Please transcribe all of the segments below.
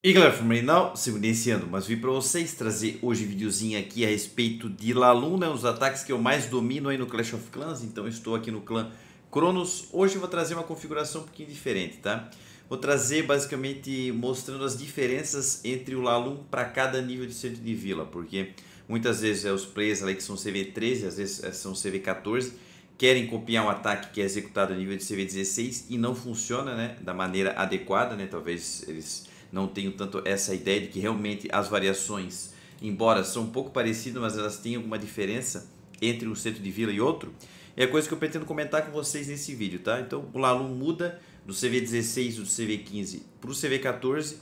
E galera, Forminal, se iniciando, mas vim para vocês trazer hoje um videozinho aqui a respeito de Lalun, né, um dos ataques que eu mais domino aí no Clash of Clans, então estou aqui no clã Cronos. Hoje eu vou trazer uma configuração um pouquinho diferente, tá? Vou trazer basicamente mostrando as diferenças entre o Lalun para cada nível de centro de vila, porque muitas vezes é os players ali que são CV13, às vezes é, são CV14, querem copiar um ataque que é executado a nível de CV16 e não funciona, né, da maneira adequada, né, talvez eles não tenho tanto essa ideia de que realmente as variações, embora são um pouco parecidas, mas elas têm alguma diferença entre um centro de vila e outro. É a coisa que eu pretendo comentar com vocês nesse vídeo, tá? Então o Lalu muda do CV16 do CV15 para o CV14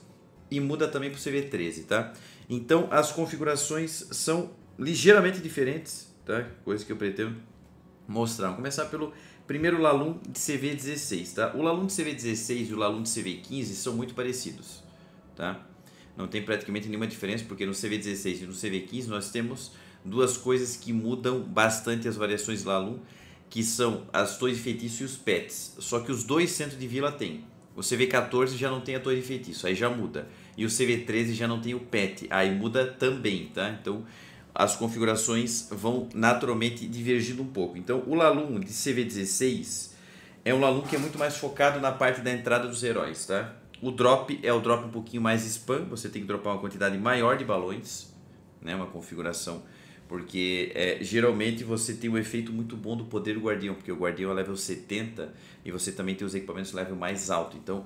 e muda também para o CV13, tá? Então as configurações são ligeiramente diferentes, tá? Coisa que eu pretendo mostrar. Vamos começar pelo primeiro Lalum de CV16, tá? O Lalum de CV16 e o Lalum de CV15 são muito parecidos tá? Não tem praticamente nenhuma diferença, porque no CV16 e no CV15 nós temos duas coisas que mudam bastante as variações Lalu, que são as torres de feitiço e os pets. Só que os dois centros de vila tem. O CV14 já não tem a torre de feitiço, aí já muda. E o CV13 já não tem o pet, aí muda também, tá? Então as configurações vão naturalmente divergindo um pouco. Então o Lalum de CV16 é um Lalum que é muito mais focado na parte da entrada dos heróis, tá? O drop é o drop um pouquinho mais spam, você tem que dropar uma quantidade maior de balões, né? uma configuração, porque é, geralmente você tem um efeito muito bom do poder do guardião, porque o guardião é level 70 e você também tem os equipamentos level mais alto. Então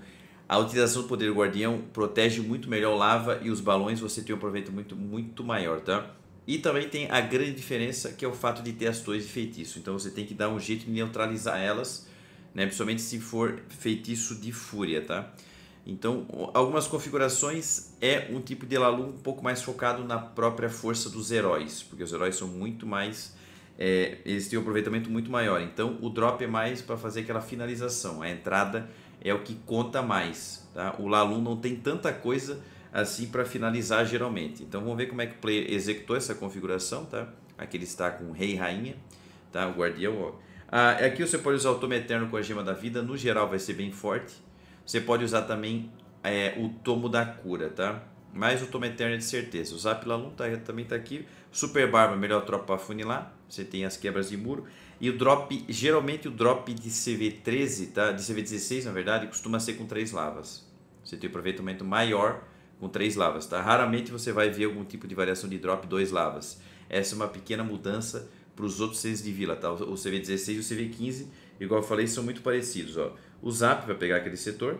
a utilização do poder do guardião protege muito melhor o lava e os balões você tem um aproveitamento muito, muito maior, tá? E também tem a grande diferença que é o fato de ter as torres de feitiço. Então você tem que dar um jeito de neutralizar elas, né? principalmente se for feitiço de fúria, tá? Então, algumas configurações é um tipo de Lalum um pouco mais focado na própria força dos heróis, porque os heróis são muito mais. É, eles têm um aproveitamento muito maior. Então, o drop é mais para fazer aquela finalização. A entrada é o que conta mais. Tá? O Lalum não tem tanta coisa assim para finalizar geralmente. Então, vamos ver como é que o player executou essa configuração. Tá? Aqui ele está com Rei e Rainha, tá? o Guardião. Ah, aqui você pode usar o Tome Eterno com a Gema da Vida. No geral, vai ser bem forte você pode usar também é, o tomo da cura, tá? Mas o tomo eterno é de certeza. Usar pela luta tá, também tá aqui. Super Barba, melhor tropa para funilar. Você tem as quebras de muro. E o drop, geralmente o drop de CV13, tá? De CV16, na verdade, costuma ser com três lavas. Você tem um aproveitamento maior com três lavas, tá? Raramente você vai ver algum tipo de variação de drop dois lavas. Essa é uma pequena mudança para os outros seis de vila, tá? O CV16 e o CV15, igual eu falei, são muito parecidos, ó. O Zap vai pegar aquele setor.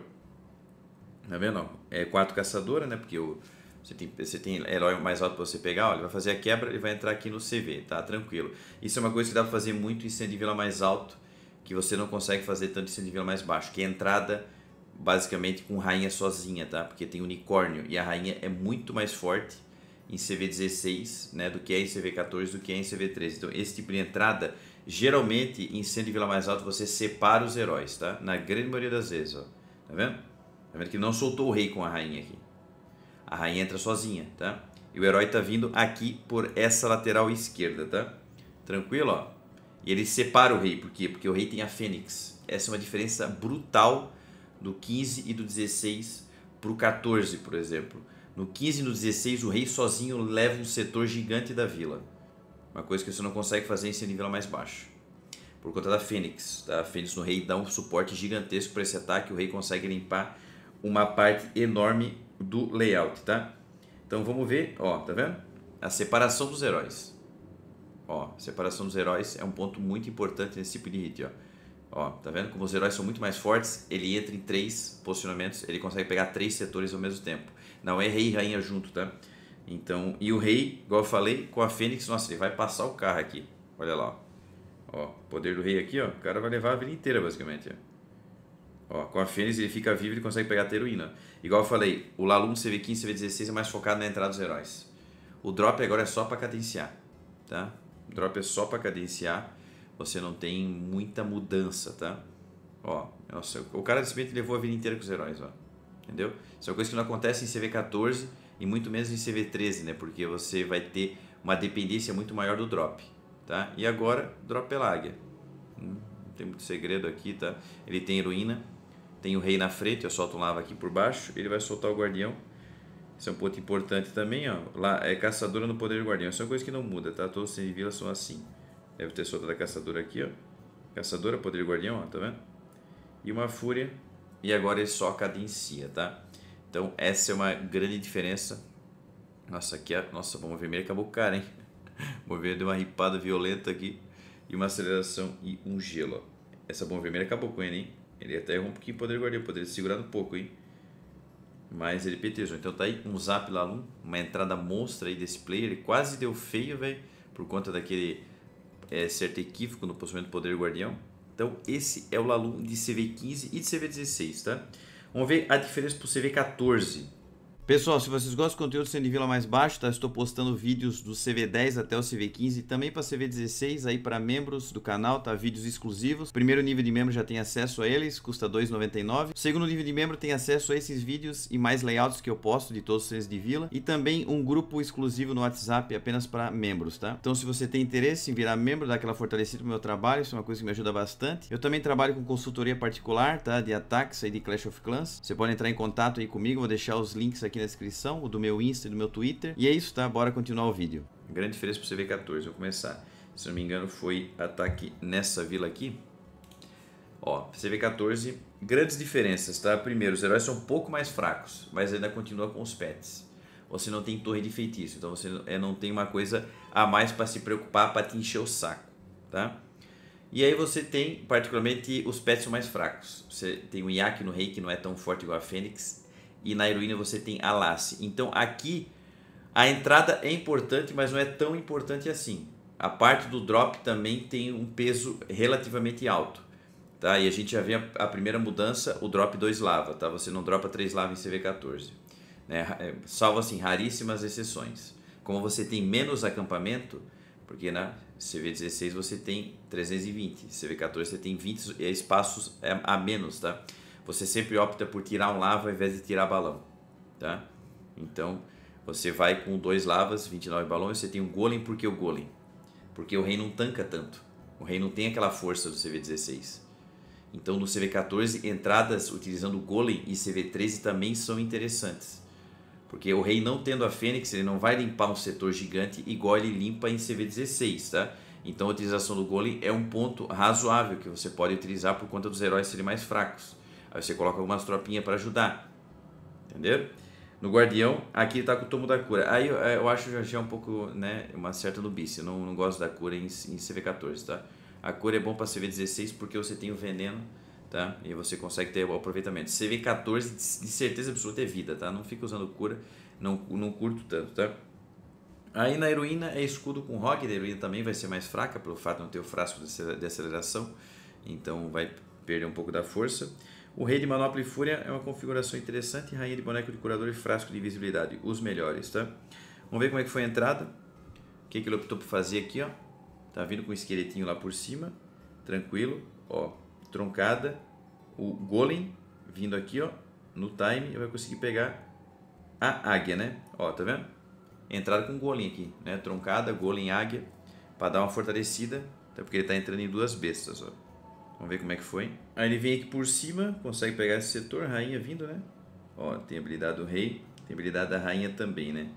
Tá vendo? É quatro caçadora, né? Porque o, você, tem, você tem herói mais alto para você pegar. Ó, ele vai fazer a quebra, e vai entrar aqui no CV, tá? Tranquilo. Isso é uma coisa que dá para fazer muito em centro de vila mais alto. Que você não consegue fazer tanto em centro de vila mais baixo. Que é entrada basicamente com rainha sozinha, tá? Porque tem unicórnio e a rainha é muito mais forte em CV16, né, do que é em CV14, do que é em CV13. Então, esse tipo de entrada Geralmente, em de Vila Mais Alto, você separa os heróis, tá? Na grande maioria das vezes, ó. Tá vendo? Tá vendo que não soltou o rei com a rainha aqui. A rainha entra sozinha, tá? E o herói tá vindo aqui por essa lateral esquerda, tá? Tranquilo, ó. E ele separa o rei, por quê? Porque o rei tem a fênix. Essa é uma diferença brutal do 15 e do 16 pro 14, por exemplo. No 15 e no 16, o rei sozinho leva um setor gigante da vila. Uma coisa que você não consegue fazer em seu nível mais baixo. Por conta da Fênix. Tá? A Fênix no rei dá um suporte gigantesco para esse ataque. O rei consegue limpar uma parte enorme do layout, tá? Então vamos ver, ó, tá vendo? A separação dos heróis. Ó, separação dos heróis é um ponto muito importante nesse tipo de hit, ó. Ó, tá vendo? Como os heróis são muito mais fortes, ele entra em três posicionamentos, ele consegue pegar três setores ao mesmo tempo. Não é rei e rainha junto, tá? Então, e o rei, igual eu falei, com a fênix, nossa, ele vai passar o carro aqui. Olha lá, ó. ó poder do rei aqui, ó. O cara vai levar a vida inteira, basicamente. Ó, com a fênix ele fica vivo e consegue pegar a heroína. Igual eu falei, o Lalum CV15 CV16 é mais focado na entrada dos heróis. O drop agora é só para cadenciar, tá? O drop é só para cadenciar. Você não tem muita mudança, tá? Ó, nossa, o cara simplesmente levou a vida inteira com os heróis, ó. Entendeu? Isso é uma coisa que não acontece em CV14 e muito menos em CV13, né? Porque você vai ter uma dependência muito maior do drop, tá? E agora, drop Pelágia. Hum, não tem muito segredo aqui, tá? Ele tem heroína, tem o rei na frente, eu solto um lava aqui por baixo, ele vai soltar o guardião. Isso é um ponto importante também, ó. Lá é caçadora no poder do guardião. Isso é uma coisa que não muda, tá? Todos os vila são assim. Deve ter soltado a caçadora aqui, ó. Caçadora, poder do guardião, ó, tá vendo? E uma fúria. E agora ele só cadencia, tá? Então essa é uma grande diferença. Nossa, aqui a nossa bomba vermelha acabou cara, hein? A deu uma ripada violenta aqui e uma aceleração e um gelo. Essa bomba vermelha acabou com ele, hein? Ele até errou um pouquinho o poder guardião, poderia segurar um pouco, hein? Mas ele petejou. Então tá aí um zap lá, uma entrada monstra aí desse player. Ele quase deu feio, velho, por conta daquele é, certo equívoco no posicionamento do poder guardião. Então esse é o Lalum de CV15 e de CV16, tá? Vamos ver a diferença para o CV14. Pessoal, se vocês gostam do conteúdo sendo vila mais baixo, tá? Estou postando vídeos do CV10 até o CV15 e também para CV16 aí para membros do canal, tá? Vídeos exclusivos. Primeiro nível de membro já tem acesso a eles, custa 2,99. Segundo nível de membro tem acesso a esses vídeos e mais layouts que eu posto de todos vocês de vila e também um grupo exclusivo no WhatsApp apenas para membros, tá? Então, se você tem interesse em virar membro, dá aquela fortalecida pro meu trabalho, isso é uma coisa que me ajuda bastante. Eu também trabalho com consultoria particular, tá? De ataques aí de Clash of Clans. Você pode entrar em contato aí comigo, vou deixar os links aqui aqui na descrição, o do meu Insta e do meu Twitter. E é isso, tá? Bora continuar o vídeo. Grande diferença pro CV14, vou começar. Se não me engano, foi ataque nessa vila aqui. Ó, CV14, grandes diferenças, tá? Primeiro, os heróis são um pouco mais fracos, mas ainda continua com os pets. Você não tem torre de feitiço, então você é, não tem uma coisa a mais para se preocupar, para te encher o saco, tá? E aí você tem, particularmente, os pets são mais fracos. Você tem o Yak no rei, que não é tão forte igual a Fênix e na heroína você tem a lace. Então aqui a entrada é importante, mas não é tão importante assim. A parte do drop também tem um peso relativamente alto. Tá? E a gente já vê a, a primeira mudança, o drop 2 lava, tá? Você não dropa 3 lava em CV14. Né? Eh, salvo assim, raríssimas exceções. Como você tem menos acampamento, porque na né, CV16 você tem 320, CV14 você tem 20 é espaços é, a menos, tá? você sempre opta por tirar um lava ao invés de tirar balão, tá? Então, você vai com dois lavas, 29 balões, você tem um golem, por que o golem? Porque o rei não tanca tanto. O rei não tem aquela força do CV16. Então, no CV14, entradas utilizando o golem e CV13 também são interessantes. Porque o rei não tendo a fênix, ele não vai limpar um setor gigante igual ele limpa em CV16, tá? Então a utilização do golem é um ponto razoável que você pode utilizar por conta dos heróis serem mais fracos. Aí você coloca algumas tropinhas para ajudar. entendeu? No Guardião, aqui está com o tomo da cura. Aí eu, é, eu acho já, já é um pouco, né, uma certa lubice. Eu não, não gosto da cura em, em CV14, tá? A cura é bom para CV16 porque você tem o veneno, tá? E você consegue ter o aproveitamento. CV14 de certeza absoluta é vida, tá? Não fica usando cura, não, não curto tanto, tá? Aí na heroína é escudo com rock, a heroína também vai ser mais fraca pelo fato de não ter o frasco de aceleração, então vai perder um pouco da força. O rei de manopla e fúria é uma configuração interessante. Rainha de boneco de curador e frasco de visibilidade. Os melhores, tá? Vamos ver como é que foi a entrada. O que, é que ele optou por fazer aqui, ó. Tá vindo com o esqueletinho lá por cima. Tranquilo, ó. Troncada. O golem vindo aqui, ó. No time, ele vai conseguir pegar a águia, né? Ó, tá vendo? Entrada com golem aqui, né? Troncada, golem, águia. Pra dar uma fortalecida. Até porque ele tá entrando em duas bestas, ó. Vamos ver como é que foi. Aí ele vem aqui por cima, consegue pegar esse setor, rainha vindo, né? Ó, tem habilidade do rei, tem habilidade da rainha também, né?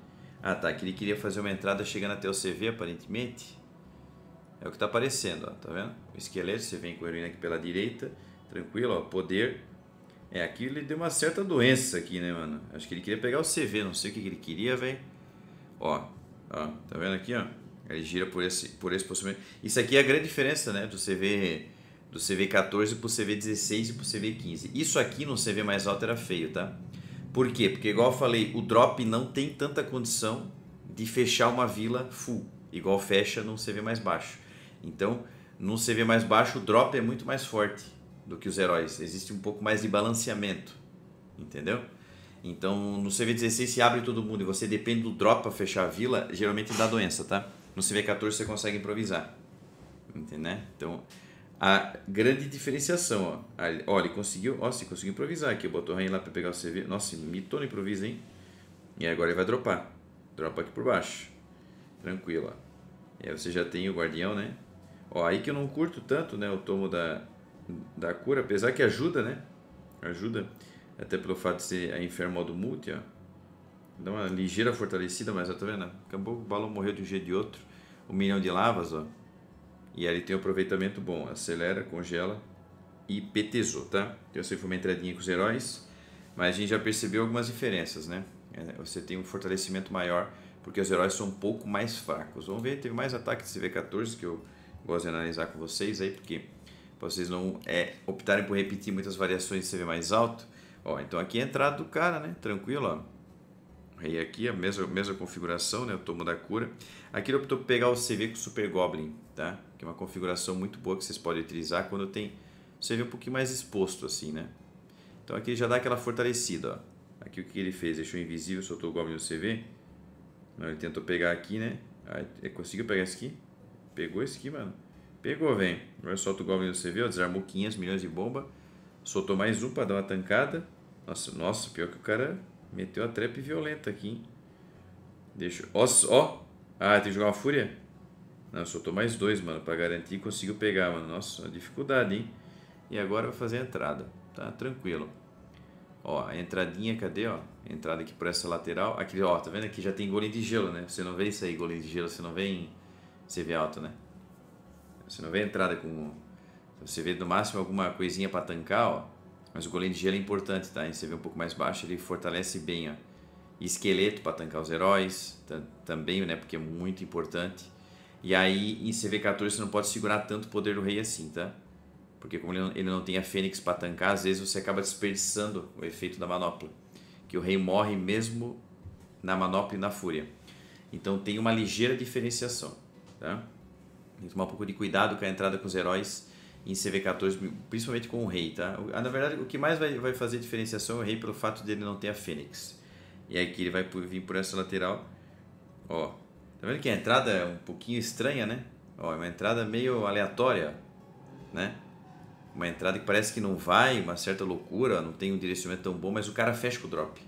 Ah, tá, que ele queria fazer uma entrada chegando até o CV, aparentemente. É o que tá aparecendo, ó, tá vendo? O esqueleto, você vem com a heroína aqui pela direita, tranquilo, ó, poder. É, aqui ele deu uma certa doença aqui, né, mano? Acho que ele queria pegar o CV, não sei o que, que ele queria, velho. Ó, ó, tá vendo aqui, ó? Ele gira por esse, por esse posicionamento. Isso aqui é a grande diferença, né, do CV do CV14 pro CV16 e pro CV15. Isso aqui no CV mais alto era feio, tá? Por quê? Porque, igual eu falei, o drop não tem tanta condição de fechar uma vila full, igual fecha num CV mais baixo. Então, num CV mais baixo, o drop é muito mais forte do que os heróis. Existe um pouco mais de balanceamento, entendeu? Então, no CV16 se abre todo mundo e você depende do drop para fechar a vila, geralmente dá doença, tá? No CV14 você consegue improvisar, entendeu? Então, a grande diferenciação. Ó. Ó, ele conseguiu, ó, se conseguiu improvisar aqui. Botou o rainha lá para pegar o CV. Nossa, mitou no improvisa, hein? E agora ele vai dropar. Dropa aqui por baixo. Tranquilo, ó. E aí você já tem o guardião, né? Ó, aí que eu não curto tanto, né? O tomo da, da cura, apesar que ajuda, né? Ajuda. Até pelo fato de ser a enfermo do multi, ó. Dá uma ligeira fortalecida, mas ó, tá vendo? Acabou o balão morreu de um jeito de outro. Um milhão de lavas, ó. E ele tem um aproveitamento bom. Acelera, congela e petezou, tá? Então que foi uma entradinha com os heróis. Mas a gente já percebeu algumas diferenças, né? É, você tem um fortalecimento maior porque os heróis são um pouco mais fracos. Vamos ver, teve mais ataque de CV14 que eu gosto de analisar com vocês aí, porque vocês não é, optarem por repetir muitas variações de CV mais alto. Ó, então aqui é a entrada do cara, né? Tranquilo, ó. E aqui, a mesma, mesma configuração, né? O tomo da cura. Aqui ele optou por pegar o CV com o Super Goblin, tá? Que é uma configuração muito boa que vocês podem utilizar quando tem o CV um pouquinho mais exposto, assim, né? Então aqui ele já dá aquela fortalecida, ó. Aqui o que ele fez? Deixou invisível, soltou o Goblin no CV. ele tentou pegar aqui, né? Aí, ah, ele conseguiu pegar esse aqui? Pegou esse aqui, mano. Pegou, vem. Agora solta o Goblin no CV, ó. Desarmou 500 milhões de bomba. Soltou mais um pra dar uma tancada. Nossa, nossa, pior que o cara Meteu a trap violenta aqui, hein? Deixa. Ó, ó. Ah, tem que jogar uma fúria? Não, soltou mais dois, mano, pra garantir e conseguiu pegar, mano. Nossa, dificuldade, hein? E agora vai fazer a entrada. Tá tranquilo. Ó, a entradinha, cadê, ó? Entrada aqui por essa lateral. Aqui, ó, tá vendo? Aqui já tem golinho de gelo, né? Você não vê isso aí, golinho de gelo. Você não vê em CV alto, né? Você não vê entrada com... Você vê, no máximo, alguma coisinha pra tancar, ó. Mas o goleiro de gelo é importante, tá? E você vê um pouco mais baixo, ele fortalece bem, ó. Esqueleto para tancar os heróis, também, né? Porque é muito importante. E aí, em CV14, você não pode segurar tanto o poder do rei assim, tá? Porque como ele não, ele não tem a fênix para tancar, às vezes você acaba desperdiçando o efeito da manopla. Que o rei morre mesmo na manopla e na fúria. Então tem uma ligeira diferenciação, tá? Tem que tomar um pouco de cuidado com a entrada com os heróis em CV14, principalmente com o rei, tá? Na verdade, o que mais vai, vai fazer diferenciação é o rei pelo fato dele não ter a fênix. E aqui ele vai vir por essa lateral, ó. Tá vendo que a entrada é um pouquinho estranha, né? Ó, é uma entrada meio aleatória, né? Uma entrada que parece que não vai, uma certa loucura, não tem um direcionamento tão bom, mas o cara fecha com o drop.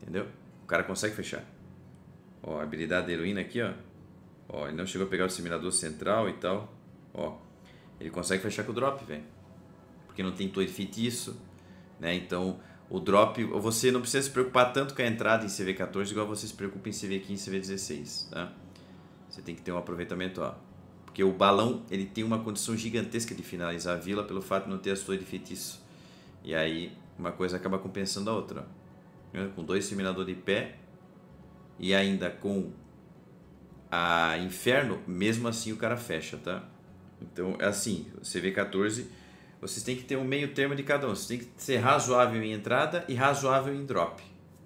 Entendeu? O cara consegue fechar. Ó, a habilidade da heroína aqui, ó. Ó, ele não chegou a pegar o assimilador central e tal. Ó, ele consegue fechar com o drop, velho. Porque não tem toy feitiço, né? Então, o drop, você não precisa se preocupar tanto com a entrada em CV14 igual você se preocupa em CV15 e CV16, tá? Você tem que ter um aproveitamento, ó. Porque o balão, ele tem uma condição gigantesca de finalizar a vila pelo fato de não ter as torres de feitiço. E aí, uma coisa acaba compensando a outra, ó. Né? Com dois seminadores de pé e ainda com a inferno, mesmo assim o cara fecha, tá? Então, é assim, CV14, vocês têm que ter um meio termo de cada um. você tem que ser razoável em entrada e razoável em drop,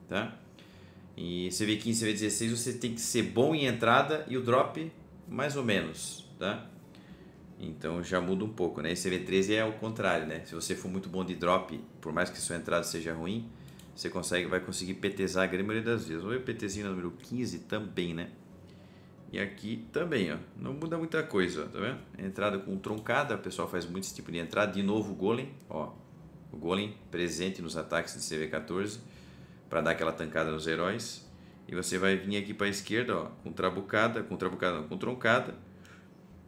tá? E CV15, CV16, você tem que ser bom em entrada e o drop mais ou menos, tá? Então já muda um pouco, né? E CV13 é o contrário, né? Se você for muito bom de drop, por mais que sua entrada seja ruim, você consegue, vai conseguir PTzar a grande maioria das vezes. Ou o PTzinho número 15 também, né? E aqui também, ó, não muda muita coisa, ó, tá vendo? É entrada com troncada, o pessoal faz muito esse tipo de entrada. De novo o golem, ó, o golem presente nos ataques de CV14 para dar aquela tancada nos heróis. E você vai vir aqui para a esquerda, ó, com trabucada, com trabucada com troncada.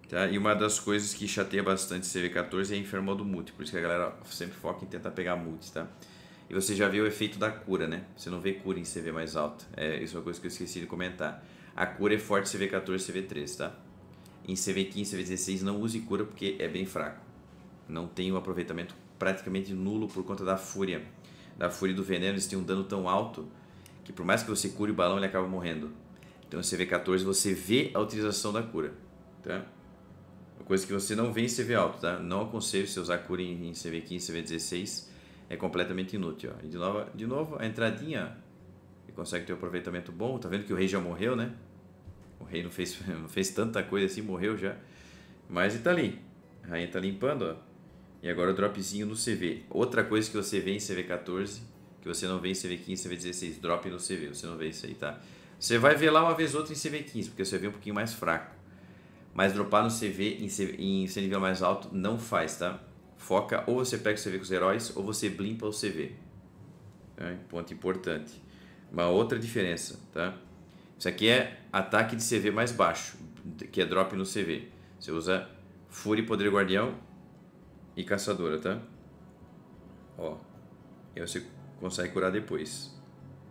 Tá? E uma das coisas que chateia bastante CV14 é a do multi, por isso que a galera sempre foca em tentar pegar multi, tá? E você já vê o efeito da cura, né? Você não vê cura em CV mais alto. É, isso é uma coisa que eu esqueci de comentar. A cura é forte CV14, CV13, tá? Em CV15, CV16 não use cura porque é bem fraco. Não tem um aproveitamento praticamente nulo por conta da fúria. Da fúria do veneno, eles têm um dano tão alto que por mais que você cure o balão, ele acaba morrendo. Então em CV14 você vê a utilização da cura, tá? Uma coisa que você não vê em CV alto, tá? Não aconselho você usar cura em, CV15, CV16, é completamente inútil, ó. E de novo, de novo a entradinha, consegue ter um aproveitamento bom. Tá vendo que o rei já morreu, né? rei não fez, não fez tanta coisa assim, morreu já. Mas ele tá ali. A rainha tá limpando, ó. E agora o dropzinho no CV. Outra coisa que você vê em CV14, que você não vê em CV15, CV16, drop no CV. Você não vê isso aí, tá? Você vai ver lá uma vez outra em CV15, porque o CV é um pouquinho mais fraco. Mas dropar no CV em, CV, em nível mais alto não faz, tá? Foca ou você pega o CV com os heróis, ou você blimpa o CV. É, ponto importante. Uma outra diferença, tá? Isso aqui é ataque de CV mais baixo, que é drop no CV. Você usa Fúria, Poder Guardião e Caçadora, tá? Ó. E aí você consegue curar depois.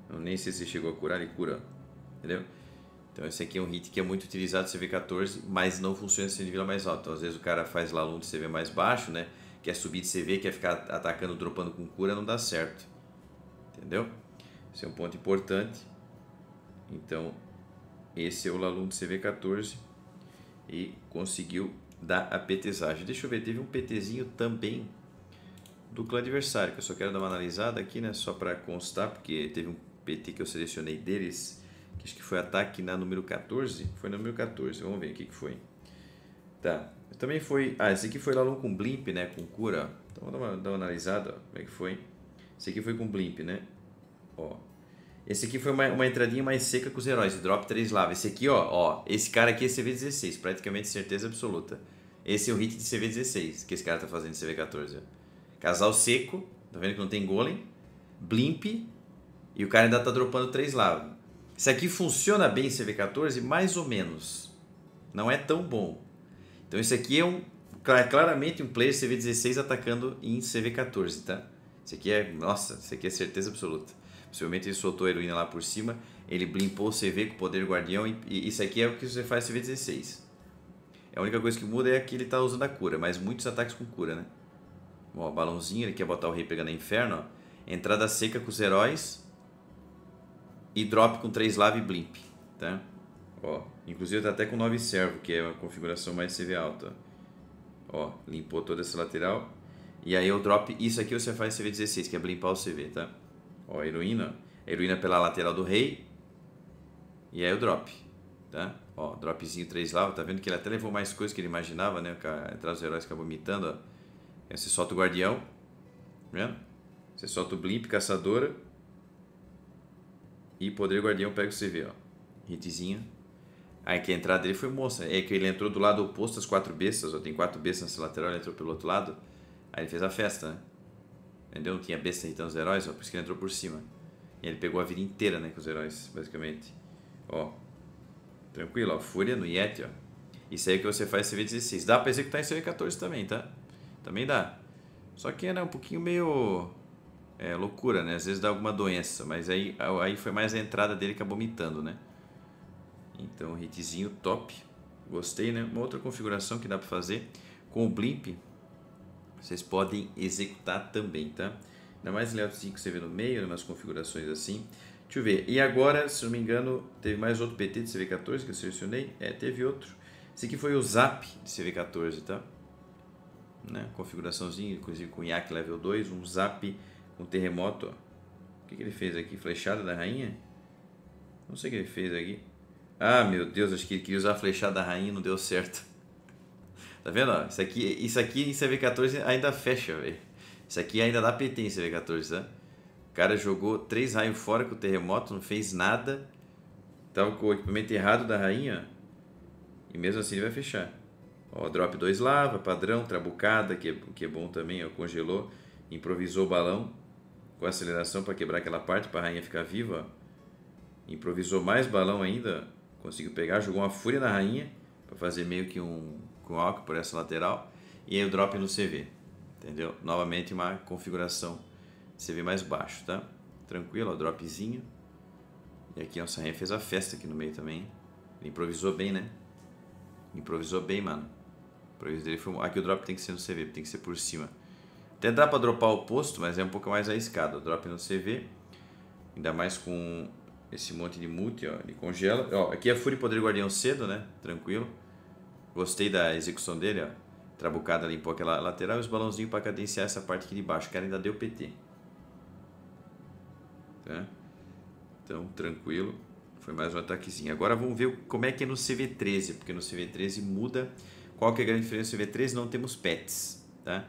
Eu nem sei se chegou a curar, ele cura. Entendeu? Então esse aqui é um hit que é muito utilizado CV 14, mas não funciona se assim nível mais alto. Então, às vezes o cara faz lá um de CV mais baixo, né? Quer subir de CV, quer ficar atacando, dropando com cura, não dá certo. Entendeu? Esse é um ponto importante. Então, esse é o aluno de CV14 e conseguiu dar a petesagem. Deixa eu ver, teve um PTzinho também do clã adversário, que eu só quero dar uma analisada aqui, né, só para constar, porque teve um PT que eu selecionei deles, que acho que foi ataque na número 14, foi na número 14, vamos ver o que que foi. Tá, também foi, ah, esse aqui foi lá com blimp, né, com cura, ó. então vamos dar uma, dar uma analisada, ó, como é que foi. Esse aqui foi com blimp, né, ó, esse aqui foi uma, uma entradinha mais seca com os heróis. Drop 3 lava. Esse aqui, ó, ó. Esse cara aqui é CV16, praticamente certeza absoluta. Esse é o hit de CV16 que esse cara tá fazendo CV14. Casal seco, tá vendo que não tem golem. Blimp. E o cara ainda tá dropando 3 lava. Esse aqui funciona bem em CV14, mais ou menos. Não é tão bom. Então esse aqui é um claramente um player CV16 atacando em CV14, tá? Esse aqui é, nossa, esse aqui é certeza absoluta. Possivelmente ele soltou a heroína lá por cima, ele blimpou o CV com o poder guardião e, isso aqui é o que você faz CV16. A única coisa que muda é que ele tá usando a cura, mas muitos ataques com cura, né? Ó, balãozinho, ele quer botar o rei pegando a inferno, ó. Entrada seca com os heróis. E drop com 3 lava e blimp, tá? Ó, inclusive tá até com 9 servo, que é uma configuração mais CV alta. Ó, limpou toda essa lateral. E aí eu drop, isso aqui você faz CV16, que é blimpar o CV, tá? ou a heroína, a heroína é pela lateral do rei, e aí o drop, tá? Ó, dropzinho 3 lá, tá vendo que ele até levou mais coisa que ele imaginava, né? Entrar os heróis acabou imitando, ó. Aí você solta o guardião, né? Você solta o blimp, caçadora, e poder guardião pega o CV, ó. Hitzinho. Aí que a entrada dele foi moça. É que ele entrou do lado oposto às quatro bestas, ó. Tem quatro bestas nessa lateral, ele entrou pelo outro lado. Aí ele fez a festa, né? entendeu? Tinha é besta irritando então, os heróis, ó, por isso que ele entrou por cima. E ele pegou a vida inteira, né, com os heróis, basicamente. Ó, tranquilo, ó, fúria no Yeti, ó. Isso aí é que você faz CV16. Dá pra executar em CV14 também, tá? Também dá. Só que né, um pouquinho meio... É, loucura, né? Às vezes dá alguma doença, mas aí, aí foi mais a entrada dele que acabou mitando, né? Então, hitzinho top. Gostei, né? Uma outra configuração que dá pra fazer com o Blimp, vocês podem executar também, tá? Ainda mais layout 5 você vê no meio, umas né, configurações assim. Deixa eu ver. E agora, se não me engano, teve mais outro PT de CV14 que eu selecionei. É, teve outro. Esse aqui foi o Zap de CV14, tá? Né? Configuraçãozinha, inclusive com IAC level 2, um Zap com um terremoto, ó. O que, que ele fez aqui? Flechada da rainha? Não sei o que ele fez aqui. Ah, meu Deus, acho que ele queria usar a flechada da rainha e não deu certo. Tá vendo? Ó? Isso aqui, isso aqui em CV14 ainda fecha, velho. Isso aqui ainda dá PT em CV14, né? Tá? O cara jogou três raios fora com o terremoto, não fez nada. Tava tá com o equipamento errado da rainha. E mesmo assim ele vai fechar. Ó, drop 2 lava, padrão, trabucada, que, é, que é bom também, ó, congelou. Improvisou o balão com aceleração para quebrar aquela parte, para a rainha ficar viva. Improvisou mais balão ainda, conseguiu pegar, jogou uma fúria na rainha para fazer meio que um com o álcool por essa lateral e aí o drop no CV, entendeu? Novamente uma configuração CV mais baixo, tá? Tranquilo, ó, dropzinho. E aqui o Sarren fez a festa aqui no meio também. Ele improvisou bem, né? Improvisou bem, mano. improviso dele foi... Aqui o drop tem que ser no CV, tem que ser por cima. Até dá pra dropar o posto, mas é um pouco mais arriscado. drop no CV, ainda mais com esse monte de multi, ó, ele congela. Ó, aqui é Fúria e Poder Guardião cedo, né? Tranquilo. Gostei da execução dele, ó. Trabucada limpou aquela lateral e os balãozinhos para cadenciar essa parte aqui de baixo. O cara ainda deu PT. Tá? Então, tranquilo. Foi mais um ataquezinho. Agora vamos ver como é que é no CV13, porque no CV13 muda. Qual que é a grande diferença no CV13? Não temos pets, tá?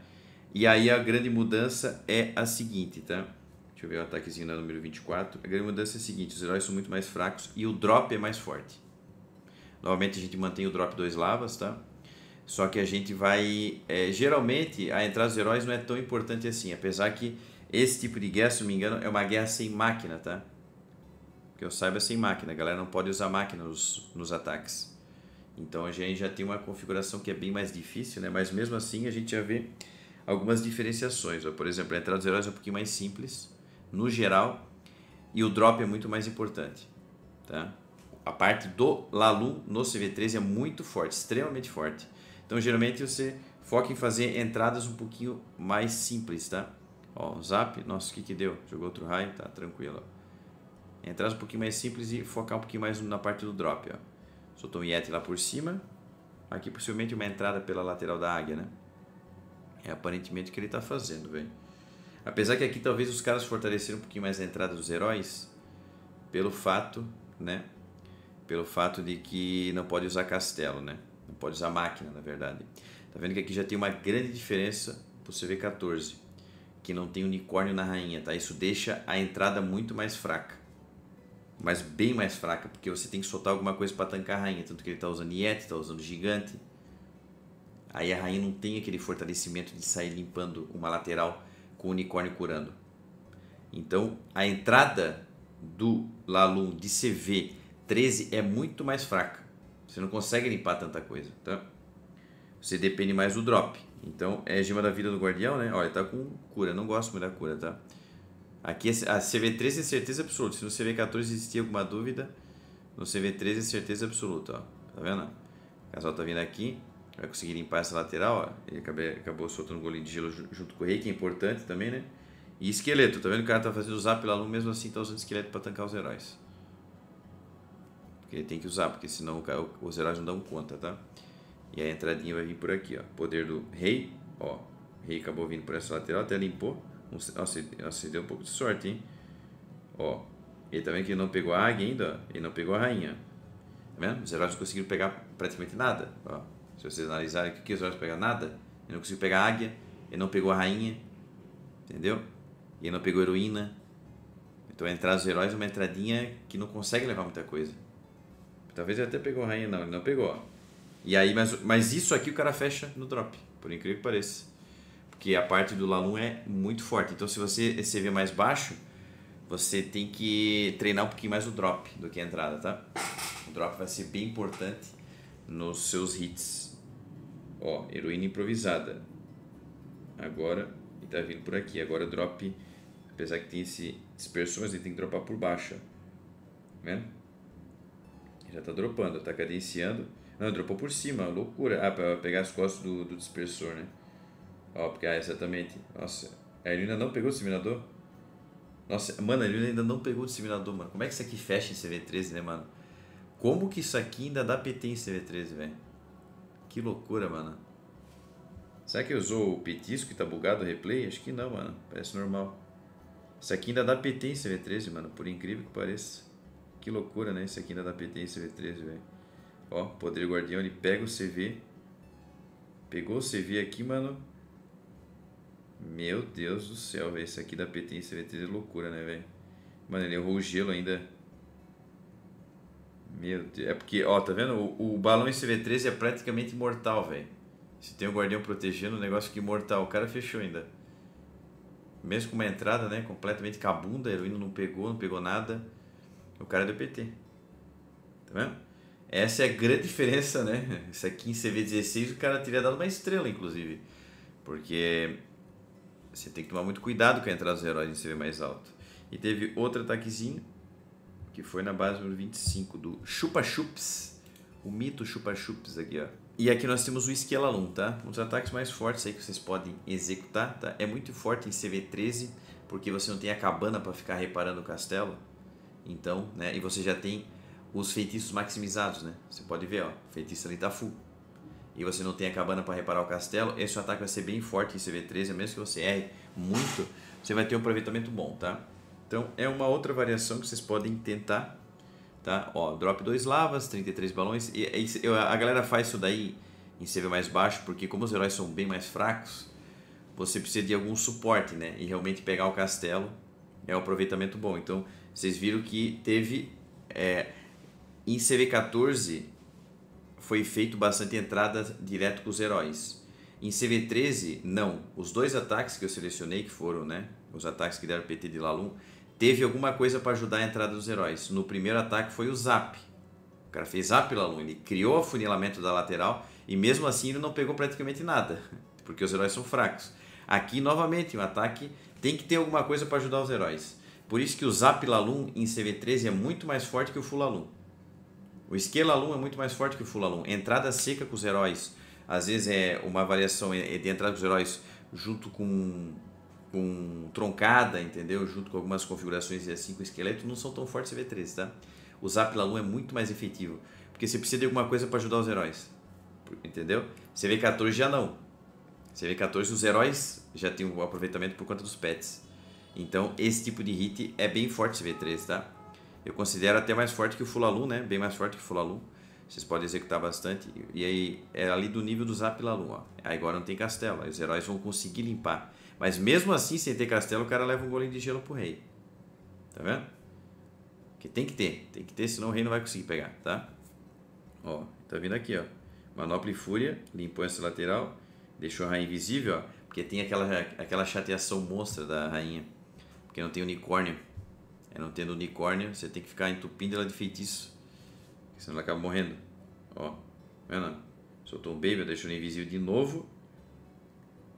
E aí a grande mudança é a seguinte, tá? Deixa eu ver o ataquezinho na número 24. A grande mudança é a seguinte, os heróis são muito mais fracos e o drop é mais forte. Novamente a gente mantém o drop 2 lavas, tá? Só que a gente vai... É, geralmente a entrada dos heróis não é tão importante assim, apesar que esse tipo de guerra, se não me engano, é uma guerra sem máquina, tá? Que eu saiba é sem máquina, a galera não pode usar máquina nos, nos ataques. Então a gente já tem uma configuração que é bem mais difícil, né? Mas mesmo assim a gente já vê algumas diferenciações. Ó. Por exemplo, a entrada dos heróis é um pouquinho mais simples, no geral, e o drop é muito mais importante, tá? a parte do Lalu no CV13 é muito forte, extremamente forte. Então, geralmente você foca em fazer entradas um pouquinho mais simples, tá? Ó, o Zap, nossa, o que que deu? Jogou outro raio, tá tranquilo. Ó. Entradas um pouquinho mais simples e focar um pouquinho mais na parte do drop, ó. Soltou um Yeti lá por cima. Aqui, possivelmente, uma entrada pela lateral da águia, né? É aparentemente o que ele tá fazendo, velho. Apesar que aqui talvez os caras fortaleceram um pouquinho mais a entrada dos heróis, pelo fato, né, pelo fato de que não pode usar castelo, né? Não pode usar máquina, na verdade. Tá vendo que aqui já tem uma grande diferença pro CV14, que não tem unicórnio na rainha, tá? Isso deixa a entrada muito mais fraca. Mas bem mais fraca, porque você tem que soltar alguma coisa para tancar a rainha. Tanto que ele tá usando Yeti, tá usando Gigante. Aí a rainha não tem aquele fortalecimento de sair limpando uma lateral com o unicórnio curando. Então, a entrada do Lalum de CV 13 é muito mais fraca. Você não consegue limpar tanta coisa, tá? Você depende mais do drop. Então, é gema da vida do guardião, né? Olha, tá com cura. Não gosto muito da cura, tá? Aqui é a CV13 é certeza absoluta. Se no CV14 existia alguma dúvida, no CV13 é certeza absoluta, ó. Tá vendo? O casal tá vindo aqui. Vai conseguir limpar essa lateral, ó. Ele acabou soltando um golinho de gelo junto com o rei, que é importante também, né? E esqueleto. Tá vendo que o cara tá fazendo o zap lá no mesmo assim, tá usando esqueleto pra tancar os heróis. Porque tem que usar, porque senão os heróis não dão conta, tá? E a entradinha vai vir por aqui, ó. Poder do rei, ó. Rei acabou vindo por essa lateral, até limpou. Nossa, nossa, deu um pouco de sorte, hein? Ó. Ele também tá que não pegou a águia ainda, ó. Ele não pegou a rainha. Tá vendo? Os heróis não conseguiram pegar praticamente nada, ó. Se vocês analisarem aqui, os heróis pegaram nada. Ele não conseguiu pegar a águia, ele não pegou a rainha. Entendeu? E ele não pegou a heroína. Então a entrada dos heróis é uma entradinha que não consegue levar muita coisa. Talvez ele até pegou rainha, não, ele não pegou. E aí, mas, mas isso aqui o cara fecha no drop, por incrível que pareça. Porque a parte do Lalum é muito forte. Então se você receber mais baixo, você tem que treinar um pouquinho mais o drop do que a entrada, tá? O drop vai ser bem importante nos seus hits. Ó, heroína improvisada. Agora, e tá vindo por aqui. Agora drop, apesar que tem esse disperso, mas ele tem que dropar por baixo. Tá vendo? já tá dropando, tá cadenciando. Não, dropou por cima, é loucura. Ah, pra pegar as costas do, do dispersor, né? Ó, porque, ah, exatamente. Nossa, a Irina não pegou o disseminador? Nossa, mano, a Irina ainda não pegou o disseminador, mano. Como é que isso aqui fecha em CV13, né, mano? Como que isso aqui ainda dá PT em CV13, velho? Que loucura, mano. Será que usou o petisco e tá bugado o replay? Acho que não, mano. Parece normal. Isso aqui ainda dá PT em CV13, mano. Por incrível que pareça. Que loucura, né? Isso aqui ainda dá PT em CV13, velho. Ó, poder guardião, ele pega o CV. Pegou o CV aqui, mano. Meu Deus do céu, velho. Isso aqui da PT em CV13 é loucura, né, velho? Mano, ele errou o gelo ainda. Meu Deus. É porque, ó, tá vendo? O, o balão em CV13 é praticamente mortal, velho. Se tem o guardião protegendo, o um negócio que mortal. O cara fechou ainda. Mesmo com uma entrada, né? Completamente cabunda, a heroína não pegou, não pegou nada. O cara é do PT. Tá vendo? Essa é a grande diferença, né? Isso aqui em CV16 o cara teria dado uma estrela, inclusive. Porque você tem que tomar muito cuidado com a entrada dos heróis em CV mais alto. E teve outro ataquezinho, que foi na base número 25, do Chupa Chups. O mito Chupa Chups aqui, ó. E aqui nós temos o Esquelalum, tá? Um dos ataques mais fortes aí que vocês podem executar, tá? É muito forte em CV13, porque você não tem a cabana para ficar reparando o castelo. Então, né? E você já tem os feitiços maximizados, né? Você pode ver, ó, o feitiço ali tá full. E você não tem a cabana para reparar o castelo, esse ataque vai ser bem forte em CV13, mesmo que você erre muito, você vai ter um aproveitamento bom, tá? Então, é uma outra variação que vocês podem tentar, tá? Ó, drop 2 lavas, 33 balões, e, e a galera faz isso daí em CV mais baixo, porque como os heróis são bem mais fracos, você precisa de algum suporte, né? E realmente pegar o castelo é um aproveitamento bom. Então, vocês viram que teve. É, em CV14 foi feito bastante entrada direto com os heróis. Em CV13, não. Os dois ataques que eu selecionei, que foram né, os ataques que deram PT de Lalum, teve alguma coisa para ajudar a entrada dos heróis. No primeiro ataque foi o Zap. O cara fez Zap Lalum, ele criou o afunilamento da lateral e mesmo assim ele não pegou praticamente nada, porque os heróis são fracos. Aqui, novamente, um ataque tem que ter alguma coisa para ajudar os heróis. Por isso que o Zap Zapilalum em CV13 é muito mais forte que o Fulalum. O Esquelalum é muito mais forte que o Fulalum. Entrada seca com os heróis. Às vezes é uma variação é, é de entrada com os heróis junto com, com troncada, entendeu? Junto com algumas configurações e assim com esqueleto, não são tão fortes CV13, tá? O Zap Zapilalum é muito mais efetivo. Porque você precisa de alguma coisa para ajudar os heróis. Entendeu? CV14 já não. CV14 os heróis já tem um aproveitamento por conta dos pets. Então esse tipo de hit é bem forte esse V3, tá? Eu considero até mais forte que o Fulalu, né? Bem mais forte que o Fulalu. Vocês podem executar bastante. E aí é ali do nível do Lalu, ó. Aí agora não tem castelo. Aí os heróis vão conseguir limpar. Mas mesmo assim, sem ter castelo, o cara leva um goleiro de gelo pro rei. Tá vendo? Que tem que ter. Tem que ter, senão o rei não vai conseguir pegar, tá? Ó, tá vindo aqui, ó. Manopla e Fúria, limpou essa lateral, deixou a rainha invisível, ó, porque tem aquela, aquela chateação monstra da rainha. Porque não tem unicórnio. É, não tendo unicórnio, você tem que ficar entupindo ela de feitiço. Senão ela acaba morrendo. Ó, tá vendo? Soltou um baby, deixou ele invisível de novo.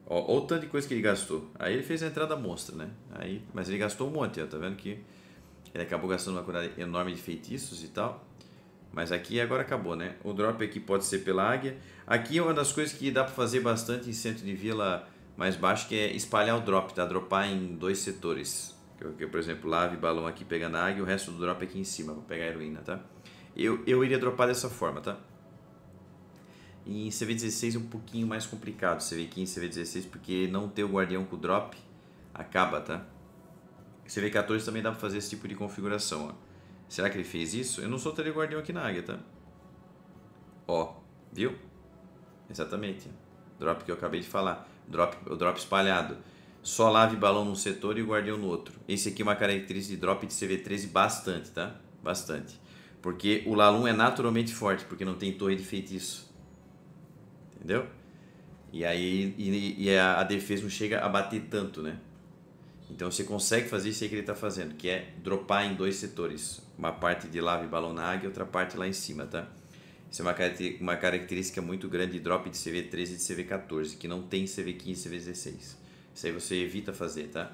Ó, o tanto de coisa que ele gastou. Aí ele fez a entrada monstra, né? Aí, mas ele gastou um monte, ó, tá vendo que ele acabou gastando uma quantidade enorme de feitiços e tal. Mas aqui agora acabou, né? O drop aqui pode ser pela águia. Aqui é uma das coisas que dá para fazer bastante em centro de vila mais baixo, que é espalhar o drop, tá? Dropar em dois setores. que por exemplo, lave balão aqui pegando a águia, o resto do drop aqui em cima, para pegar a heroína, tá? Eu, eu iria dropar dessa forma, tá? E em CV16 é um pouquinho mais complicado, CV15 CV16, porque não ter o guardião com o drop acaba, tá? CV14 também dá pra fazer esse tipo de configuração, ó. Será que ele fez isso? Eu não soltaria o guardião aqui na águia, tá? Ó, viu? Exatamente. Drop que eu acabei de falar drop, o drop espalhado. Só lave balão num setor e guardião no outro. Esse aqui é uma característica de drop de CV13 bastante, tá? Bastante. Porque o Lalum é naturalmente forte, porque não tem torre de feitiço. Entendeu? E aí e, e a, a, defesa não chega a bater tanto, né? Então você consegue fazer isso aí que ele está fazendo, que é dropar em dois setores. Uma parte de lave balão na águia e outra parte lá em cima, tá? Isso é uma, uma característica muito grande de drop de CV13 e de CV14, que não tem CV15 e CV16. Isso aí você evita fazer, tá?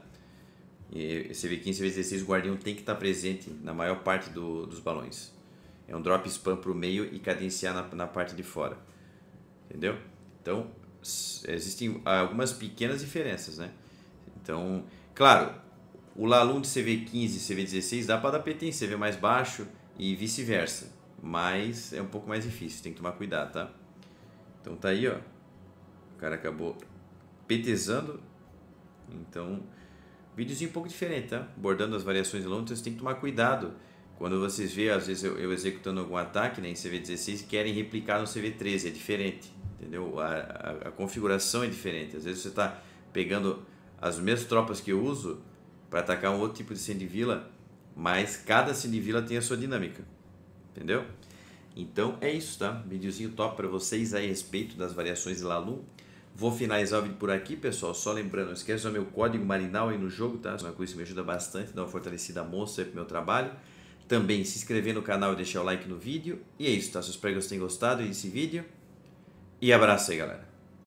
E CV15 e CV16 o guardião tem que estar tá presente na maior parte do, dos balões. É um drop spam para o meio e cadenciar na, na parte de fora. Entendeu? Então, existem algumas pequenas diferenças, né? Então, claro, o Lalum de CV15 e CV16 dá para dar PT em CV mais baixo e vice-versa mas é um pouco mais difícil, tem que tomar cuidado, tá? Então tá aí, ó. O cara acabou petezando. Então, videozinho um pouco diferente, tá? Bordando as variações de então você tem que tomar cuidado. Quando vocês vê, às vezes eu, eu executando algum ataque né, em CV16, querem replicar no CV13, é diferente, entendeu? A, a, a configuração é diferente. Às vezes você está pegando as mesmas tropas que eu uso para atacar um outro tipo de sendivila, mas cada sendivila tem a sua dinâmica entendeu? Então é isso, tá? Videozinho top para vocês a respeito das variações de Lalu. Vou finalizar o vídeo por aqui, pessoal. Só lembrando, não esqueça o meu código marinal aí no jogo, tá? Uma coisa que me ajuda bastante, dá uma fortalecida monstro aí pro meu trabalho. Também se inscrever no canal e deixar o like no vídeo. E é isso, tá? Se os pregos têm gostado desse vídeo. E abraço aí, galera.